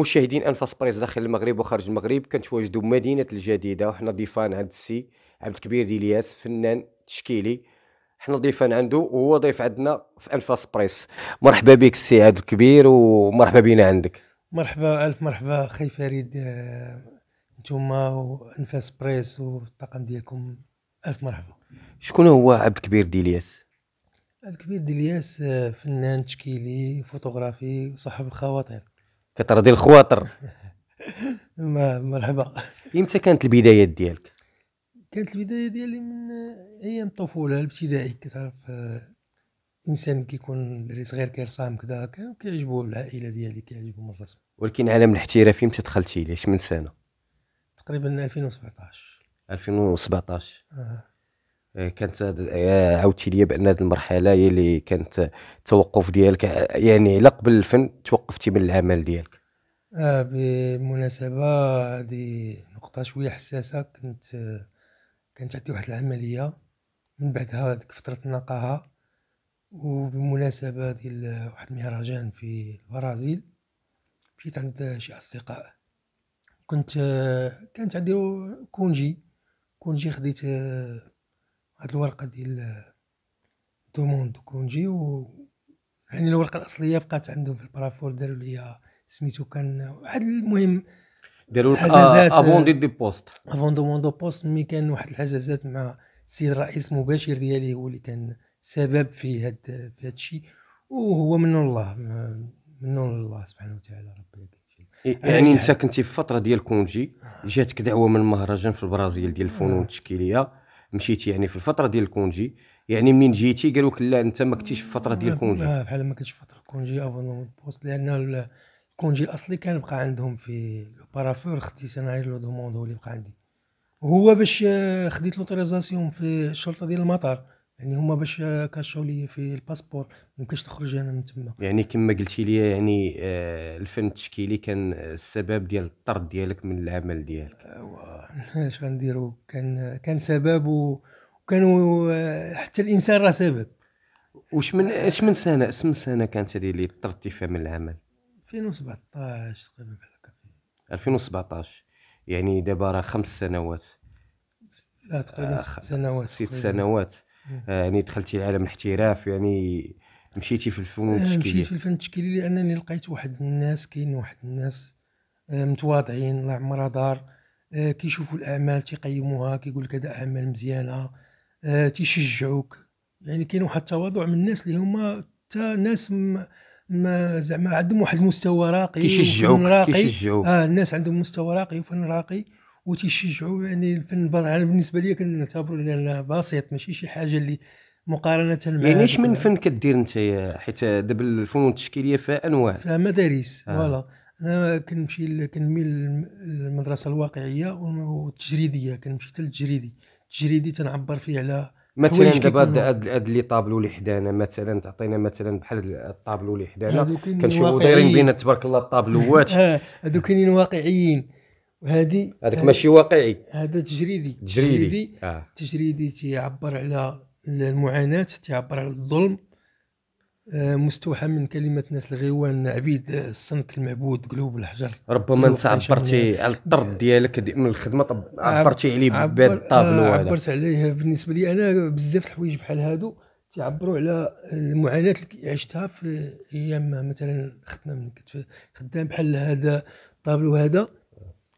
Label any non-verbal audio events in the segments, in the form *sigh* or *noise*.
مشاهدين انفاس بريس داخل المغرب وخارج المغرب كنتواجدوا بمدينه الجديده وحنا ضيفان عند السي عبد الكبير ديلياس فنان تشكيلي حنا ضيفان عنده وهو ضيف عندنا في انفاس بريس مرحبا بك السي عبد الكبير ومرحبا بنا عندك مرحبا الف مرحبا خي فريد آه، نتوما وانفاس بريس والطاقم ديالكم الف مرحبا شكون هو عبد الكبير ديلياس عبد الكبير ديلياس آه، فنان تشكيلي فوتوغرافي صاحب الخواطر كترضي الخواطر *laughs* مرحبا امتى كانت البدايات ديالك كانت البدايه ديالي من ايام الطفوله الابتدائي كتعرف آه، انسان كيكون دري صغير كيرسم كذا كيعجبو العائله ديالي كيعجبهم الرسم ولكن عالم الاحترافي امتى دخلتي ليش من سنه تقريبا 2017 2017 آه. آه، كانت آه، عاودتي ليا بان هذه المرحله هي اللي كانت التوقف ديالك يعني لا قبل الفن توقفتي من العمل ديالك آه بمناسبه هذه نقطه شويه حساسه كنت آه، كانت عندي واحد العمليه من بعدها هذيك فتره النقاهه وبمناسبه ديال واحد المهرجان في البرازيل مشيت عند شي اصدقاء كنت كانت عندي كونجي كونجي خديت هاد الورقه ديال دوموند كونجي و يعني الورقه الاصليه بقات عندهم في البرافور داروا ليا سميتو كان واحد المهم داروا لك افون آه، آه، دي بوست افون دوموند بوست مي كان واحد الحجازات مع السيد الرئيس المباشر ديالي هو اللي كان سبب في هاد في هاد الشيء وهو من الله من الله سبحانه وتعالى ربي يعني انت كنتي في فتره ديال كونجي جاتك دعوه من المهرجان في البرازيل ديال الفنون آه. التشكيليه مشيتي يعني في الفتره ديال الكونجي يعني منين جيتي قالوا لك لا انت ما كنتيش في فتره ديال آه، الكونجي آه، بحال ما كنتش في فتره الكونجي افون آه، بوست لان الكونجي الاصلي كان بقى عندهم في بارافور خديت انا غير لو دوموند هو اللي بقى عندي وهو باش خديت لوتريزاسيون في الشرطه ديال المطار يعني هما باش كاشوا لي في الباسبور يمكنش نخرج انا من تما يعني كما قلتي لي يعني آه، الفن التشكيلي كان السبب ديال الطرد ديالك من العمل ديالك ايوا آه، *laughs* اش غنديرو كان كان سبب وكانوا آه، حتى الانسان راه سبب واش من اش من سنه اش من سنه كانت هذه اللي طردتي فيها من العمل 2017 تقريبا بحال هكا 2017 يعني دابا راه خمس سنوات لا تقريبا ست سنوات ست سنوات آه، يعني دخلتي العالم الاحتراف يعني مشيتي في الفنون آه، التشكيليه مشيت في الفن التشكيلي لانني لقيت واحد الناس كاين واحد الناس آه، متواضعين الله يعمرها دار كيشوفوا الاعمال تيقيموها كيقول لك هذا اعمال مزيانه تيشجعوك يعني كاين واحد التواضع من الناس اللي هما حتى ناس ما زعما عندهم واحد المستوى راقي كيشجعوك كيشجعوك اه الناس عندهم مستوى راقي وفن راقي وتيشجعوا يعني الفن برا انا بالنسبه لي كنعتبروا لانه بسيط ماشي شي حاجه اللي مقارنه مع يعني اش من فن كدير انت حيت دابا الفنون التشكيليه فيها انواع فيها مدارس آه. فوالا انا كنمشي كنميل للمدرسه الواقعيه والتجريديه كنمشي حتى للتجريدي التجريدي تنعبر فيه على مثلا دابا هاد لي طابلو اللي حدانا مثلا تعطينا مثلا بحال الطابلو اللي حدانا كنشوفو دايرين بينا تبارك الله *laughs* الطابلوات آه، هادو كاينين واقعيين وهذه هذاك ماشي واقعي هذا تجريدي تجريدي تجريدي, آه. تيعبر على المعاناه تيعبر على الظلم آه، مستوحى من كلمة ناس الغيوان عبيد السنك المعبود قلوب الحجر ربما انت عبرتي على الطرد ديالك دي من الخدمة طب عبرتي عليه بهذا الطابلو آه، عبرت عليه بالنسبة لي أنا بزاف الحوايج بحال هادو تعبروا على المعاناة اللي عشتها في أيام مثلا خدمة من كنت خدام بحال هذا الطابلو هذا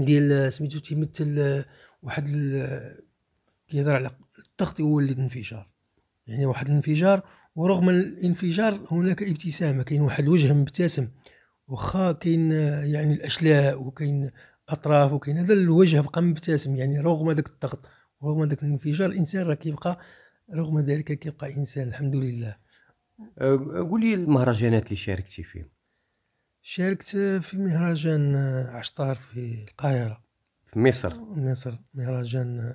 ديال سميتو تيمثل آه، واحد كيهضر على الضغط يولد الانفجار يعني واحد الانفجار ورغم الانفجار هناك ابتسامه كاين واحد الوجه مبتسم واخا كاين آه، يعني الاشلاء وكاين اطراف وكاين هذا الوجه بقى مبتسم يعني رغم ذاك الضغط رغم ذاك الانفجار الانسان راه كيبقى رغم ذلك كيبقى انسان الحمد لله آه، قولي المهرجانات اللي شاركتي فيهم شاركت في مهرجان عشتار في القاهرة في مصر مصر مهرجان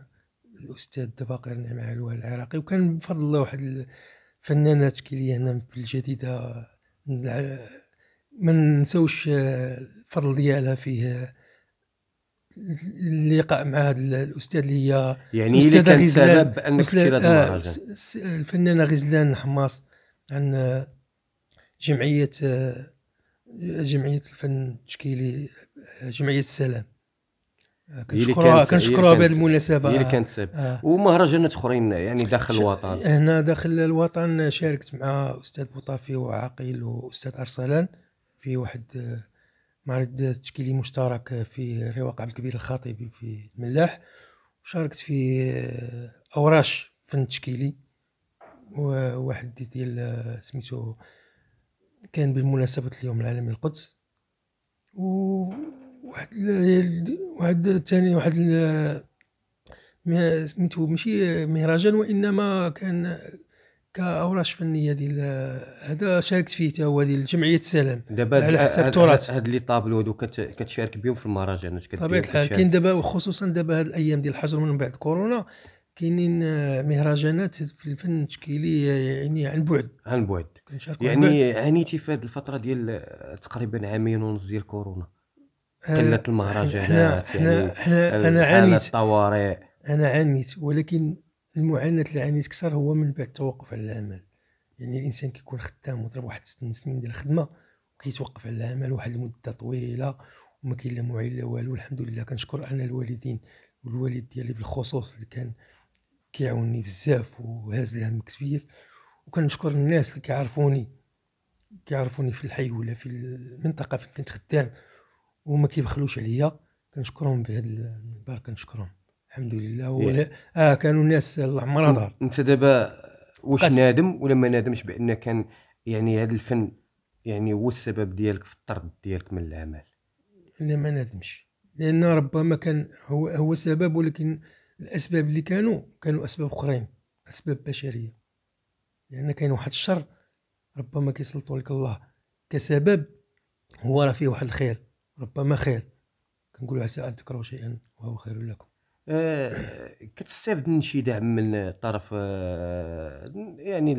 الأستاذ دباقر نعم علوه العراقي وكان بفضل الله واحد الفنانة تشكيلية هنا في الجديدة ما ننسوش الفضل ديالها فيه اللقاء مع هذا الاستاذ اللي هي يعني اللي كان سبب انك تشتري هذا المهرجان آه، الفنانه غزلان حماص عن جمعيه جمعيه الفن التشكيلي آه، جمعيه السلام كنشكروها آه، كنشكروها بهذه المناسبه هي اللي كانت سبب آه. آه. ومهرجانات اخرين يعني داخل الوطن هنا داخل الوطن شاركت مع استاذ بوطافي وعاقل واستاذ ارسلان في واحد معرض تشكيلي مشترك في رواق عبد الكبير الخاطبي في الملاح وشاركت في اوراش فن تشكيلي وواحد ديال سميتو كان بمناسبة اليوم العالمي للقدس وواحد واحد ثاني واحد سميتو ماشي مهرجان وانما كان كاوراش فنيه ديال هذا شاركت فيه تا هو ديال جمعيه السلام دابا على حسب التراث هاد لي طابلو هادو كتشارك بهم في المهرجانات بطبيعه الحال كاين دابا وخصوصا دابا هاد الايام ديال الحجر من بعد كورونا كاينين آه، مهرجانات في الفن التشكيلي آه، يعني عن بعد عن بعد يعني عانيتي في هذه الفتره ديال آه، تقريبا عامين ونص ديال كورونا قله المهرجانات حنا يعني حنا انا عانيت الطوارئ انا عانيت ولكن المعاناه اللي عانيت اكثر هو من بعد التوقف على العمل يعني الانسان كيكون خدام وضرب واحد ست سنين ديال الخدمه وكيتوقف على العمل واحد المده طويله وما كاين لا معين لا والو الحمد لله كنشكر انا الوالدين والوالد ديالي بالخصوص اللي كان كيعاوني بزاف وهاز الهم كبير وكنشكر الناس اللي كيعرفوني كيعرفوني في الحي ولا في المنطقه فين كنت خدام وما كيبخلوش عليا كنشكرهم بهذا المنبر كنشكرهم الحمد لله ولا اه كانوا الناس الله عمرها دار انت دابا واش نادم ولا ما نادمش بان كان يعني هذا الفن يعني هو السبب ديالك في الطرد ديالك من العمل لا ما نادمش لان ربما كان هو هو سبب ولكن الاسباب اللي كانوا كانوا اسباب اخرين اسباب بشريه لان كاين واحد الشر ربما كيسلطو لك الله كسبب هو راه فيه واحد الخير ربما خير كنقولوا عسى ان تكرهوا شيئا وهو خير لكم آه، من شي دعم من طرف آه، يعني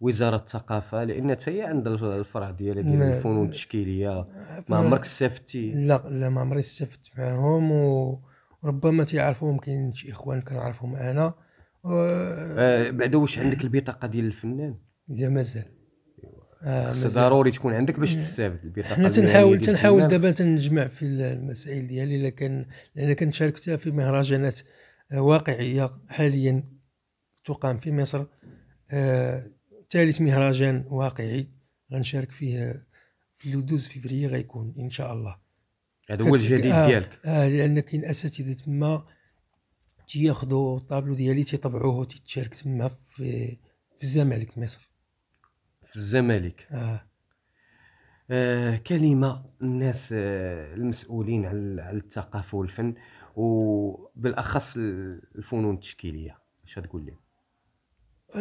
وزاره الثقافه لان حتى هي عند الفرع ديالها ديال الفنون التشكيليه ما عمرك استفدتي لا لا ما عمري استفدت معاهم و ربما تيعرفوهم كاين شي اخوان كنعرفهم انا و... آه بعدا واش عندك البطاقه ديال الفنان لا مازال آه ضروري تكون عندك باش إيه. تستافد البطاقه حنا تنحاول تنحاول دابا تنجمع في المسائل ديالي الا كان لان شاركتها في مهرجانات آه، واقعيه حاليا تقام في مصر آه ثالث مهرجان واقعي غنشارك فيه في 12 فيفري غيكون ان شاء الله هذا هو الجديد آه ديالك اه لان كاين اساتذه تما تياخذوا الطابلو ديالي تيطبعوه وتتشارك تما في في الزمالك مصر في الزمالك اه, آه كلمه الناس آه المسؤولين على الثقافه والفن وبالاخص الفنون التشكيليه اش غتقول لهم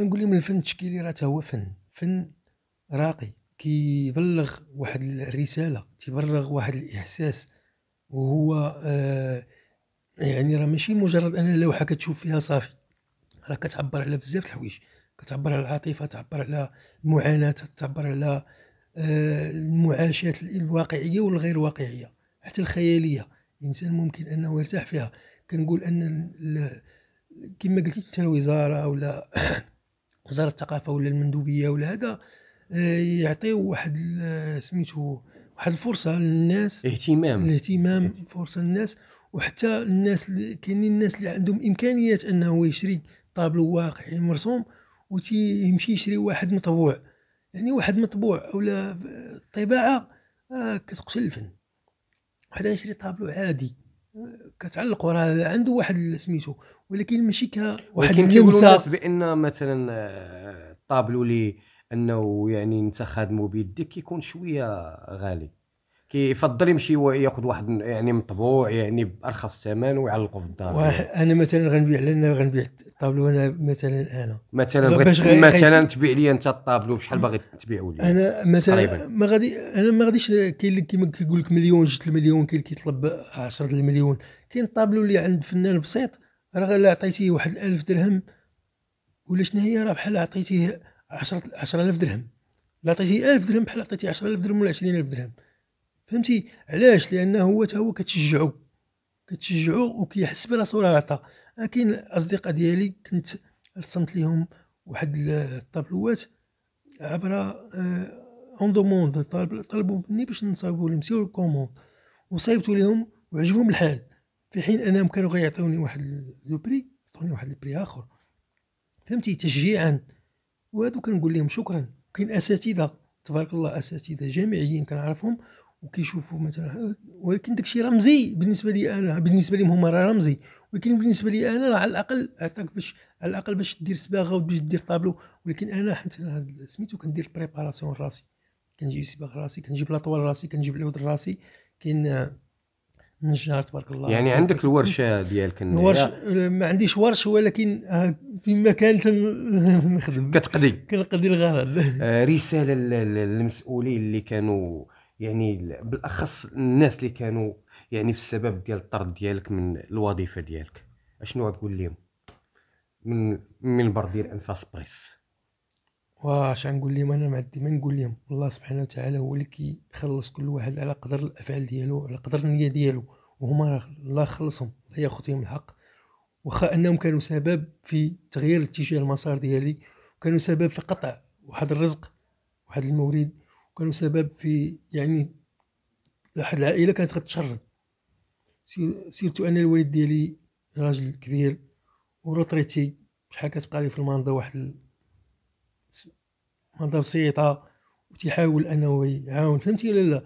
نقول لهم الفن التشكيلي راه هو فن فن راقي كيبلغ واحد الرساله تيبلغ واحد الاحساس وهو آه يعني راه ماشي مجرد ان اللوحه كتشوف فيها صافي راه كتعبر على بزاف الحوايج كتعبر على العاطفه تعبر على المعاناه تعبر على آه، المعاشات الواقعيه والغير واقعيه حتى الخياليه الانسان ممكن انه يرتاح فيها كنقول ان كما قلت انت الوزاره ولا *coughs* وزاره الثقافه ولا المندوبيه ولا هذا آه، يعطيو واحد سميتو واحد الفرصه للناس اهتمام الاهتمام فرصه للناس وحتى الناس كاينين الناس اللي عندهم امكانيات انه يشري طابلو واقعي مرسوم وتيمشي يشري واحد مطبوع يعني واحد مطبوع اولا الطباعه راه كتقتل الفن واحد يشري طابلو عادي كتعلقوا راه عنده واحد سميتو ولكن ماشي كواحد ولكن الناس بان مثلا آه، الطابلو اللي انه يعني انت خادمو بيدك كيكون شويه غالي كيفضل يمشي ياخذ واحد يعني مطبوع يعني بارخص ثمن ويعلقه في الدار انا مثلا غنبيع لنا غنبيع الطابلو انا مثلا انا مثلا بغيت مثلا تبيع لي انت الطابلو بشحال باغي تبيعوا لي انا مثلا تقريبا. ما غادي انا ما غاديش كاين اللي كيما كيقول لك مليون جت المليون كاين اللي كيطلب 10 المليون كاين الطابلو اللي عند فنان بسيط راه غير عطيتيه واحد 1000 درهم ولا شنو هي راه بحال عطيتيه 10 10000 درهم لا عطيتي 1000 درهم بحال عطيتي 10000 درهم ولا 20000 درهم فهمتي علاش لانه هو حتى هو كتشجعو كتشجعو وكيحس براسو راه عطا انا كاين الاصدقاء ديالي كنت رسمت لهم واحد الطابلوات عبر اون دوموند طلبوا مني باش نصاوبوا لهم سيو كوموند وصايبتو لهم وعجبهم الحال في حين انهم كانوا غيعطوني واحد لو بري عطوني واحد البري اخر فهمتي تشجيعا وهادو كنقول لهم شكرا كاين اساتذه تبارك الله اساتذه جامعيين كنعرفهم وكيشوفوا مثلا ولكن داكشي رمزي بالنسبه لي انا بالنسبه لهم هما راه رمزي ولكن بالنسبه لي انا على الاقل عطاك باش على الاقل باش دير صباغه وباش دير طابلو ولكن انا حتى سميتو كندير بريباراسيون راسي كنجيب صباغ راسي كنجيب لاطوال راسي كنجيب العود راسي كاين نجار تبارك الله يعني عندك الورشه ديالك الورش ما عنديش ورش ولكن آه، فيما كان *laughs* نخدم كتقضي كنقضي الغرض آه، رساله للمسؤولين اللي كانوا يعني بالاخص الناس اللي كانوا يعني في السبب ديال الطرد ديالك من الوظيفه ديالك اشنو غتقول لهم من من منبر ديال انفاس بريس واش نقول لهم انا معدي ما نقول لهم الله سبحانه وتعالى هو اللي كيخلص كل واحد على قدر الافعال ديالو على قدر النيه ديالو وهما الله خلصهم لا ياخذهم الحق واخا انهم كانوا سبب في تغيير اتجاه المسار ديالي وكانوا سبب في قطع واحد الرزق واحد المورد وكانوا سبب في يعني واحد العائله كانت غتشرد سيرت انا الوالد ديالي راجل كبير وروتريتي شحال كتبقى لي في الماندا واحد هضره بسيطه وتيحاول انه يعاون فهمتي ولا لا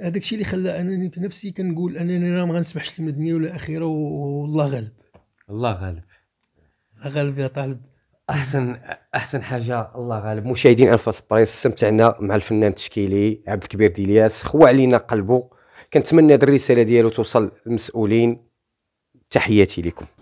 هذاك الشيء اللي خلى انني في نفسي كنقول انني راه ما غنسمحش من الدنيا ولا اخره والله غالب الله غالب غالب يا طالب احسن احسن حاجه الله غالب مشاهدين الفا سبريس استمتعنا مع الفنان التشكيلي عبد الكبير ديلياس خوى علينا قلبه كنتمنى الرساله ديالو توصل للمسؤولين تحياتي لكم